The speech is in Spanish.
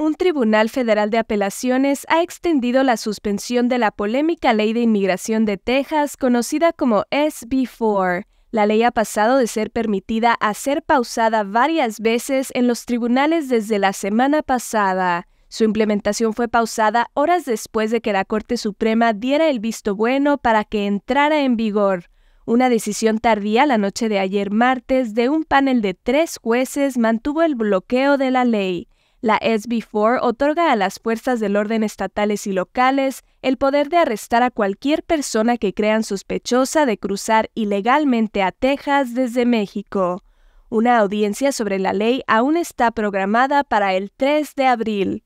un tribunal federal de apelaciones ha extendido la suspensión de la polémica ley de inmigración de Texas conocida como SB4. La ley ha pasado de ser permitida a ser pausada varias veces en los tribunales desde la semana pasada. Su implementación fue pausada horas después de que la Corte Suprema diera el visto bueno para que entrara en vigor. Una decisión tardía la noche de ayer martes de un panel de tres jueces mantuvo el bloqueo de la ley. La SB4 otorga a las fuerzas del orden estatales y locales el poder de arrestar a cualquier persona que crean sospechosa de cruzar ilegalmente a Texas desde México. Una audiencia sobre la ley aún está programada para el 3 de abril.